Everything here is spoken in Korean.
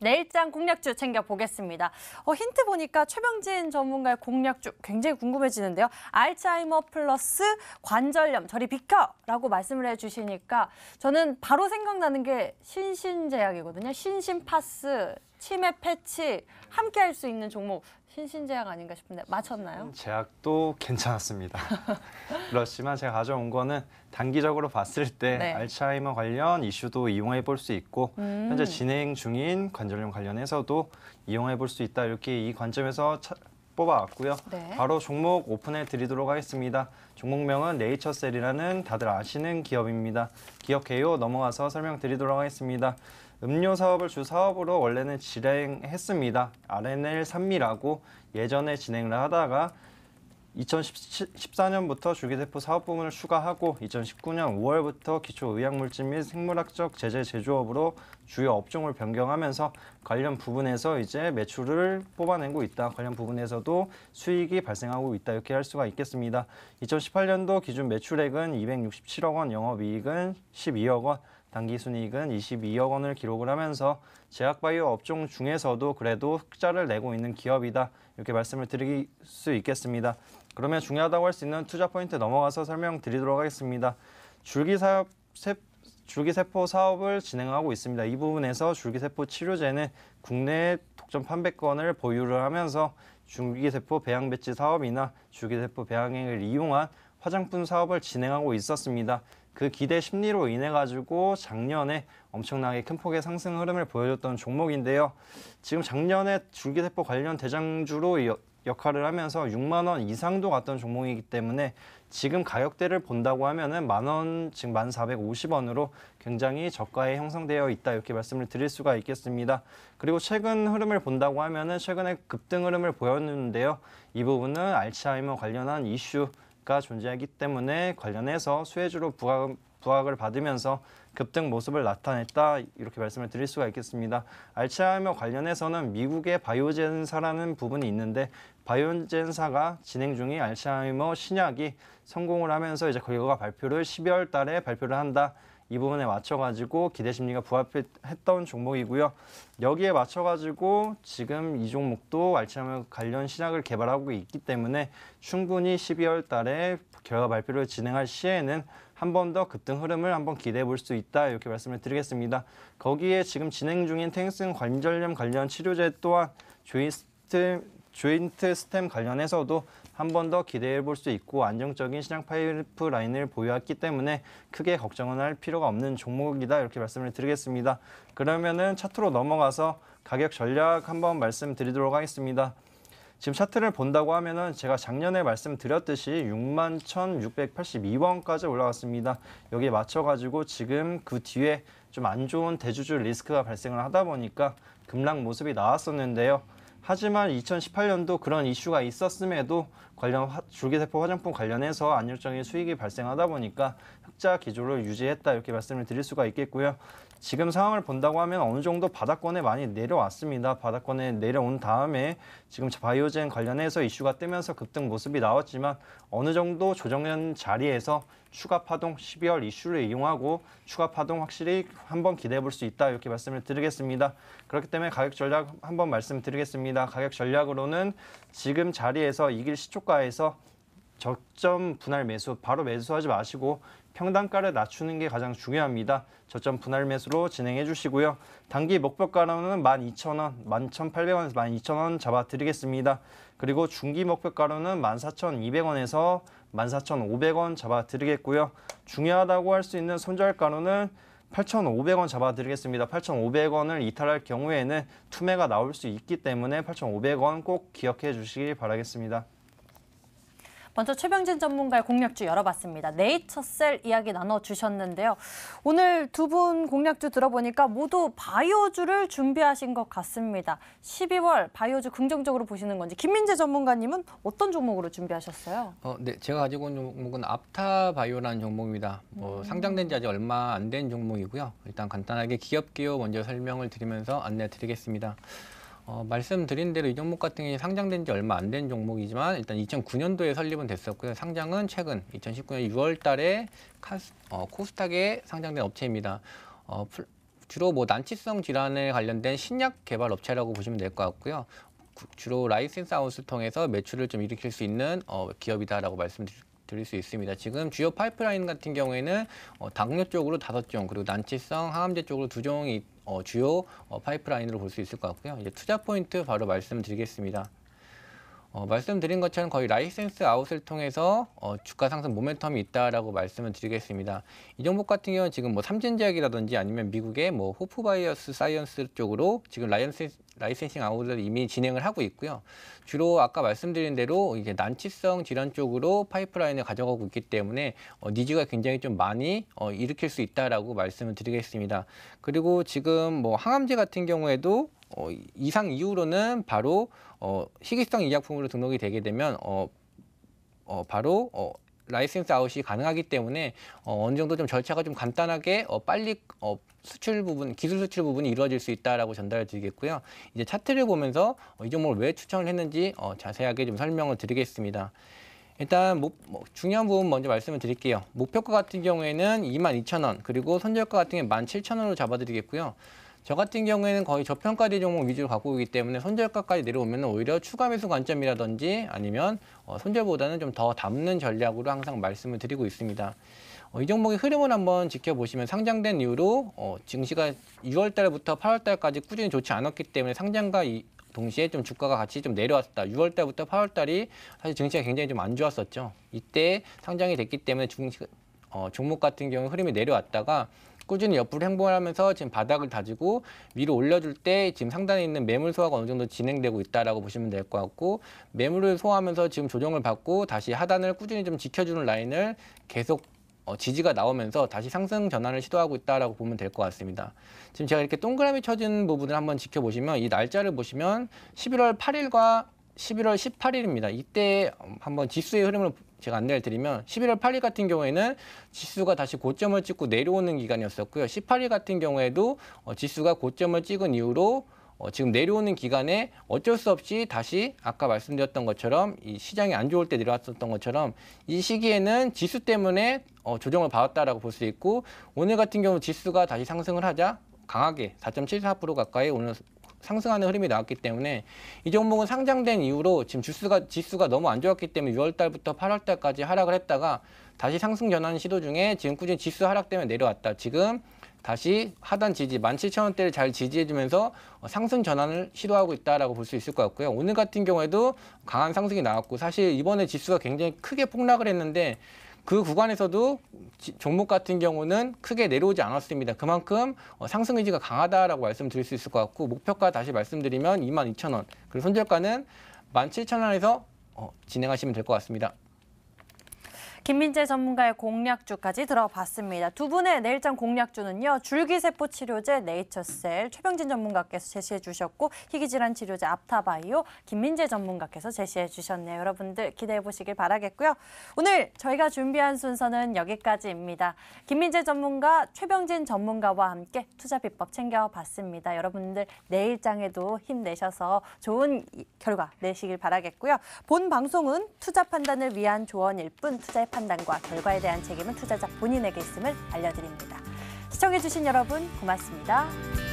내일장 공략주 챙겨보겠습니다. 어, 힌트 보니까 최병진 전문가의 공략주 굉장히 궁금해지는데요. 알츠하이머 플러스 관절염, 저리 비켜라고 말씀을 해주시니까 저는 바로 생각나는 게 신신제약이거든요. 신신파스 치매 패치 함께 할 수 있는 종목 신신제약 아닌가 싶은데 맞췄나요? 제약도 괜찮았습니다. 그렇지만 제가 가져온 거는 단기적으로 봤을 때 네. 알츠하이머 관련 이슈도 이용해 볼 수 있고 음. 현재 진행 중인 관절염 관련해서도 이용해 볼 수 있다 이렇게 이 관점에서 차, 뽑아왔고요. 네. 바로 종목 오픈해 드리도록 하겠습니다. 종목명은 네이처셀이라는 다들 아시는 기업입니다. 기억해요 넘어가서 설명드리도록 하겠습니다. 음료 사업을 주 사업으로 원래는 진행했습니다. RNL 산미라고 예전에 진행을 하다가 2014년부터 주기대포 사업 부문을 추가하고 2019년 5월부터 기초의약물질 및 생물학적 제재 제조업으로 주요 업종을 변경하면서 관련 부분에서 이제 매출을 뽑아내고 있다. 관련 부분에서도 수익이 발생하고 있다. 이렇게 할 수가 있겠습니다. 2018년도 기준 매출액은 267억 원, 영업이익은 12억 원, 단기 순이익은 22억 원을 기록을 하면서 제약바이오 업종 중에서도 그래도 흑자를 내고 있는 기업이다 이렇게 말씀을 드릴 수 있겠습니다. 그러면 중요하다고 할 수 있는 투자 포인트 넘어가서 설명드리도록 하겠습니다. 줄기사업 세, 줄기세포 사업을 진행하고 있습니다. 이 부분에서 줄기세포 치료제는 국내 독점 판매권을 보유를 하면서 줄기세포 배양 배치 사업이나 줄기세포 배양액을 이용한 화장품 사업을 진행하고 있었습니다. 그 기대 심리로 인해 가지고 작년에 엄청나게 큰 폭의 상승 흐름을 보여줬던 종목인데요. 지금 작년에 줄기세포 관련 대장주로 여, 역할을 하면서 6만 원 이상도 갔던 종목이기 때문에 지금 가격대를 본다고 하면은 만원 지금 만4 5 0원으로 굉장히 저가에 형성되어 있다 이렇게 말씀을 드릴 수가 있겠습니다. 그리고 최근 흐름을 본다고 하면은 최근에 급등 흐름을 보였는데요. 이 부분은 알츠하이머 관련한 이슈 가 존재하기 때문에 관련해서 수혜주로 부각, 부각을 받으면서 급등 모습을 나타냈다 이렇게 말씀을 드릴 수가 있겠습니다. 알츠하이머 관련해서는 미국의 바이오젠사라는 부분이 있는데 바이오젠사가 진행 중인 알츠하이머 신약이 성공을 하면서 이제 결과 가 발표를 12월 달에 발표를 한다. 이 부분에 맞춰가지고 기대 심리가 부합했던 종목이고요. 여기에 맞춰가지고 지금 이 종목도 알츠하이머 관련 신약을 개발하고 있기 때문에 충분히 12월 달에 결과 발표를 진행할 시에는 한 번 더 급등 흐름을 한번 기대해 볼 수 있다 이렇게 말씀을 드리겠습니다. 거기에 지금 진행 중인 탱슨 관절염 관련 치료제 또한 조이스트 조인트 스템 관련해서도 한번더 기대해 볼 수 있고 안정적인 시장 파이프 라인을 보유했기 때문에 크게 걱정은 할 필요가 없는 종목이다 이렇게 말씀을 드리겠습니다. 그러면은 차트로 넘어가서 가격 전략 한번 말씀드리도록 하겠습니다. 지금 차트를 본다고 하면은 제가 작년에 말씀드렸듯이 61,682원까지 올라왔습니다 여기에 맞춰가지고 지금 그 뒤에 좀 안 좋은 대주주 리스크가 발생을 하다 보니까 급락 모습이 나왔었는데요. 하지만 2018년도 그런 이슈가 있었음에도 관련 줄기세포 화장품 관련해서 안일적인 수익이 발생하다 보니까 흑자 기조를 유지했다 이렇게 말씀을 드릴 수가 있겠고요. 지금 상황을 본다고 하면 어느 정도 바닥권에 많이 내려왔습니다. 바닥권에 내려온 다음에 지금 바이오젠 관련해서 이슈가 뜨면서 급등 모습이 나왔지만 어느 정도 조정된 자리에서 추가 파동 12월 이슈를 이용하고 추가 파동 확실히 한번 기대해 볼 수 있다 이렇게 말씀을 드리겠습니다. 그렇기 때문에 가격 전략 한번 말씀드리겠습니다. 가격 전략으로는 지금 자리에서 이길 시초가에서 적점 분할 매수 바로 매수하지 마시고 평단가를 낮추는 게 가장 중요합니다. 저점 분할 매수로 진행해 주시고요. 단기 목표가로는 12,000원, 11,800원에서 12,000원 잡아드리겠습니다. 그리고 중기 목표가로는 14,200원에서 14,500원 잡아드리겠고요. 중요하다고 할 수 있는 손절가로는 8,500원 잡아드리겠습니다. 8,500원을 이탈할 경우에는 투매가 나올 수 있기 때문에 8,500원 꼭 기억해 주시길 바라겠습니다. 먼저 최병진 전문가의 공략주 열어봤습니다. 네이처셀 이야기 나눠주셨는데요. 오늘 두 분 공략주 들어보니까 모두 바이오주를 준비하신 것 같습니다. 12월 바이오주 긍정적으로 보시는 건지 김민재 전문가님은 어떤 종목으로 준비하셨어요? 어, 네, 제가 가지고 온 종목은 아프타바이오라는 종목입니다. 뭐 음. 상장된 지 아직 얼마 안 된 종목이고요. 일단 간단하게 기업 기호 먼저 설명을 드리면서 안내 드리겠습니다. 어, 말씀드린 대로 이 종목 같은 경우 상장된 지 얼마 안 된 종목이지만 일단 2009년도에 설립은 됐었고요. 상장은 최근 2019년 6월 달에 카스, 어, 코스닥에 상장된 업체입니다. 어, 플, 주로 뭐 난치성 질환에 관련된 신약 개발 업체라고 보시면 될 것 같고요. 주로 라이센스 아웃을 통해서 매출을 좀 일으킬 수 있는 어, 기업이다라고 말씀드릴 드릴 수 있습니다. 지금 주요 파이프라인 같은 경우에는 어, 당뇨 쪽으로 다섯 종 그리고 난치성 항암제 쪽으로 두 종이 어, 주요 어, 파이프라인으로 볼 수 있을 것 같고요. 이제 투자 포인트 바로 말씀드리겠습니다. 어, 말씀드린 것처럼 거의 라이센스 아웃을 통해서 어, 주가 상승 모멘텀이 있다라고 말씀을 드리겠습니다. 이 종목 같은 경우는 지금 뭐 삼진제약이라든지 아니면 미국의 뭐 호프바이어스 사이언스 쪽으로 지금 라이센스, 라이센싱 아웃을 이미 진행을 하고 있고요. 주로 아까 말씀드린 대로 이제 난치성 질환 쪽으로 파이프라인을 가져가고 있기 때문에 어, 니즈가 굉장히 좀 많이 어, 일으킬 수 있다라고 말씀을 드리겠습니다. 그리고 지금 뭐 항암제 같은 경우에도 어, 이상 이후로는 바로 어, 희귀성 의약품으로 등록이 되게 되면 어, 어, 바로 어, 라이센스 아웃이 가능하기 때문에 어, 어느 정도 좀 절차가 좀 간단하게 어, 빨리 어, 수출 부분 기술 수출 부분이 이루어질 수 있다라고 전달해 드리겠고요. 이제 차트를 보면서 어, 이 종목을 왜 추천을 했는지 어, 자세하게 좀 설명을 드리겠습니다. 일단 뭐, 뭐 중요한 부분 먼저 말씀을 드릴게요. 목표가 같은 경우에는 22,000원 그리고 손절가 같은 경우에 17,000원으로 잡아드리겠고요. 저 같은 경우에는 거의 저평가대 종목 위주로 갖고 오기 때문에 손절가까지 내려오면 오히려 추가 매수 관점이라든지 아니면 어, 손절보다는 좀 더 담는 전략으로 항상 말씀을 드리고 있습니다. 어, 이 종목의 흐름을 한번 지켜보시면 상장된 이후로 어, 증시가 6월 달부터 8월 달까지 꾸준히 좋지 않았기 때문에 상장과 이, 동시에 좀 주가가 같이 좀 내려왔다. 6월 달부터 8월 달이 사실 증시가 굉장히 좀 안 좋았었죠. 이때 상장이 됐기 때문에 증시, 어, 종목 같은 경우 흐름이 내려왔다가 꾸준히 옆으로 행보를 하면서 지금 바닥을 다지고 위로 올려줄 때 지금 상단에 있는 매물 소화가 어느 정도 진행되고 있다라고 보시면 될 것 같고 매물을 소화하면서 지금 조정을 받고 다시 하단을 꾸준히 좀 지켜주는 라인을 계속 어, 지지가 나오면서 다시 상승 전환을 시도하고 있다라고 보면 될 것 같습니다. 지금 제가 이렇게 동그라미 쳐진 부분을 한번 지켜보시면 이 날짜를 보시면 11월 8일과 11월 18일입니다. 이때 음, 한번 지수의 흐름을 제가 안내를 드리면 11월 8일 같은 경우에는 지수가 다시 고점을 찍고 내려오는 기간이었었고요. 18일 같은 경우에도 어, 지수가 고점을 찍은 이후로 어, 지금 내려오는 기간에 어쩔 수 없이 다시 아까 말씀드렸던 것처럼 이 시장이 안 좋을 때 내려왔었던 것처럼 이 시기에는 지수 때문에 어, 조정을 받았다라고 볼 수 있고 오늘 같은 경우 지수가 다시 상승을 하자 강하게 4.74% 가까이 오늘 상승하는 흐름이 나왔기 때문에 이 종목은 상장된 이후로 지금 주수가, 지수가 너무 안 좋았기 때문에 6월 달부터 8월 달까지 하락을 했다가 다시 상승 전환 시도 중에 지금 꾸준히 지수 하락 때문에 내려왔다. 지금 다시 하단 지지 17,000원대를 잘 지지해주면서 상승 전환을 시도하고 있다라고 볼 수 있을 것 같고요. 오늘 같은 경우에도 강한 상승이 나왔고 사실 이번에 지수가 굉장히 크게 폭락을 했는데 그 구간에서도 종목 같은 경우는 크게 내려오지 않았습니다. 그만큼 어, 상승 의지가 강하다라고 말씀드릴 수 있을 것 같고 목표가 다시 말씀드리면 22,000원. 그리고 손절가는 17,000원에서 어, 진행하시면 될 것 같습니다. 김민재 전문가의 공략주까지 들어봤습니다. 두 분의 내일장 공략주는요. 줄기세포 치료제 네이처셀 최병진 전문가께서 제시해 주셨고 희귀질환 치료제 앞타바이오 김민재 전문가께서 제시해 주셨네요. 여러분들 기대해 보시길 바라겠고요. 오늘 저희가 준비한 순서는 여기까지입니다. 김민재 전문가, 최병진 전문가와 함께 투자 비법 챙겨봤습니다. 여러분들 내일장에도 힘내셔서 좋은 결과 내시길 바라겠고요. 본 방송은 투자 판단을 위한 조언일 뿐 투자에 판단과 결과에 대한 책임은 투자자 본인에게 있음을 알려드립니다. 시청해주신 여러분 고맙습니다.